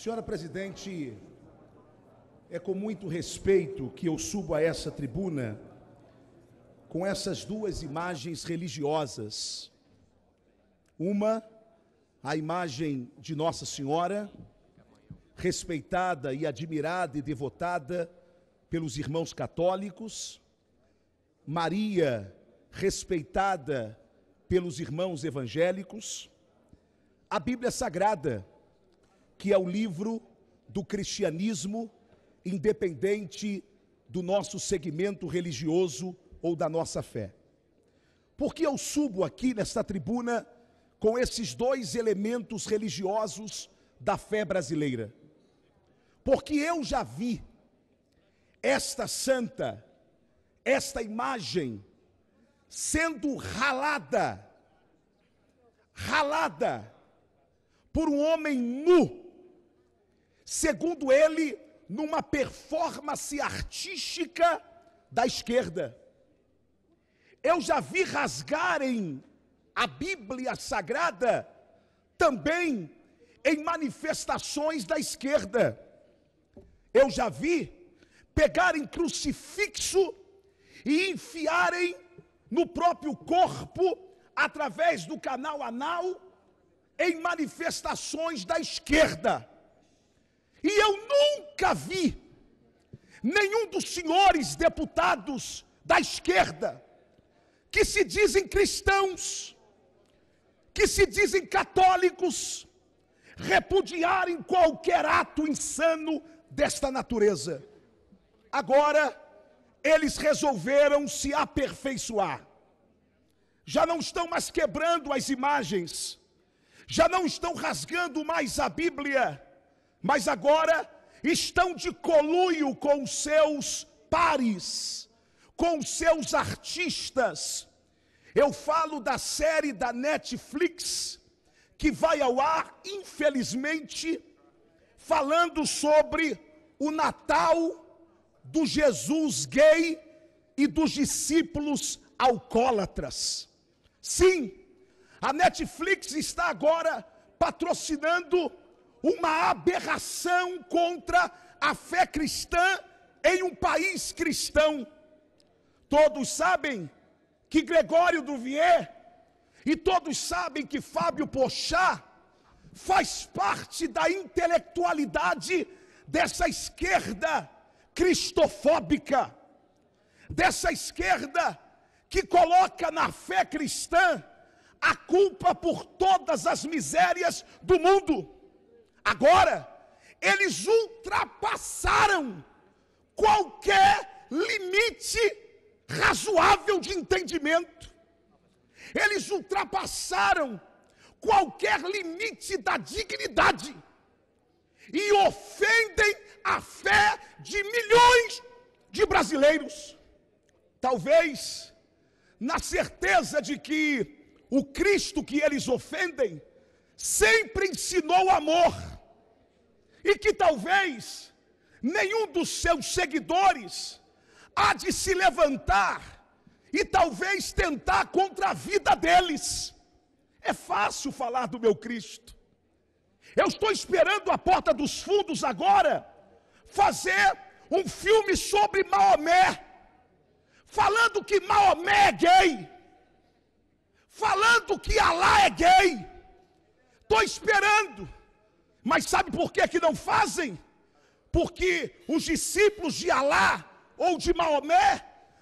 Senhora presidente, é com muito respeito que eu subo a essa tribuna com essas duas imagens religiosas. Uma, a imagem de Nossa Senhora, respeitada e admirada e devotada pelos irmãos católicos, Maria, respeitada pelos irmãos evangélicos, a Bíblia Sagrada, que é o livro do cristianismo, independente do nosso segmento religioso ou da nossa fé. Por que eu subo aqui nesta tribuna com esses dois elementos religiosos da fé brasileira? Porque eu já vi esta santa, esta imagem, sendo ralada, ralada por um homem nu, segundo ele, numa performance artística da esquerda. Eu já vi rasgarem a Bíblia Sagrada também em manifestações da esquerda. Eu já vi pegarem crucifixo e enfiarem no próprio corpo através do canal anal em manifestações da esquerda. E eu nunca vi nenhum dos senhores deputados da esquerda que se dizem cristãos, que se dizem católicos, repudiarem qualquer ato insano desta natureza. Agora, eles resolveram se aperfeiçoar. Já não estão mais quebrando as imagens, já não estão rasgando mais a Bíblia mas agora estão de coluio com os seus pares, com os seus artistas. Eu falo da série da Netflix, que vai ao ar, infelizmente, falando sobre o Natal do Jesus gay e dos discípulos alcoólatras. Sim, a Netflix está agora patrocinando uma aberração contra a fé cristã em um país cristão. Todos sabem que Gregório Duvier e todos sabem que Fábio Pochá faz parte da intelectualidade dessa esquerda cristofóbica, dessa esquerda que coloca na fé cristã a culpa por todas as misérias do mundo. Agora, eles ultrapassaram qualquer limite razoável de entendimento. Eles ultrapassaram qualquer limite da dignidade e ofendem a fé de milhões de brasileiros. Talvez na certeza de que o Cristo que eles ofendem sempre ensinou amor, e que talvez nenhum dos seus seguidores há de se levantar e talvez tentar contra a vida deles. É fácil falar do meu Cristo. Eu estou esperando a porta dos fundos agora fazer um filme sobre Maomé, falando que Maomé é gay, falando que Alá é gay Estou esperando. Mas sabe por que, que não fazem? Porque os discípulos de Alá ou de Maomé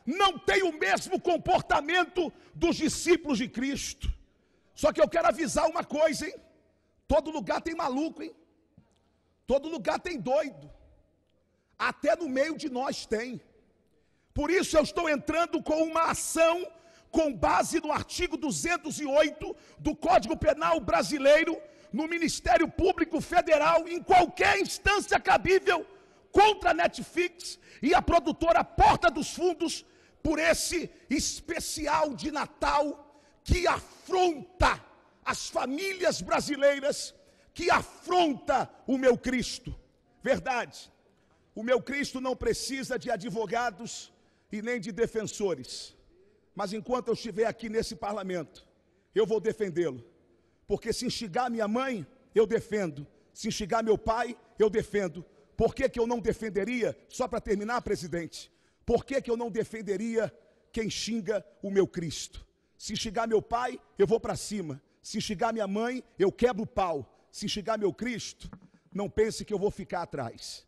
não têm o mesmo comportamento dos discípulos de Cristo. Só que eu quero avisar uma coisa, hein? Todo lugar tem maluco, hein? Todo lugar tem doido. Até no meio de nós tem. Por isso eu estou entrando com uma ação com base no artigo 208 do Código Penal Brasileiro, no Ministério Público Federal, em qualquer instância cabível, contra a Netflix e a produtora Porta dos Fundos, por esse especial de Natal que afronta as famílias brasileiras, que afronta o meu Cristo. Verdade. O meu Cristo não precisa de advogados e nem de defensores. Mas enquanto eu estiver aqui nesse parlamento, eu vou defendê-lo. Porque se instigar minha mãe, eu defendo. Se instigar meu pai, eu defendo. Por que, que eu não defenderia, só para terminar, presidente, por que, que eu não defenderia quem xinga o meu Cristo? Se instigar meu pai, eu vou para cima. Se instigar minha mãe, eu quebro o pau. Se instigar meu Cristo, não pense que eu vou ficar atrás.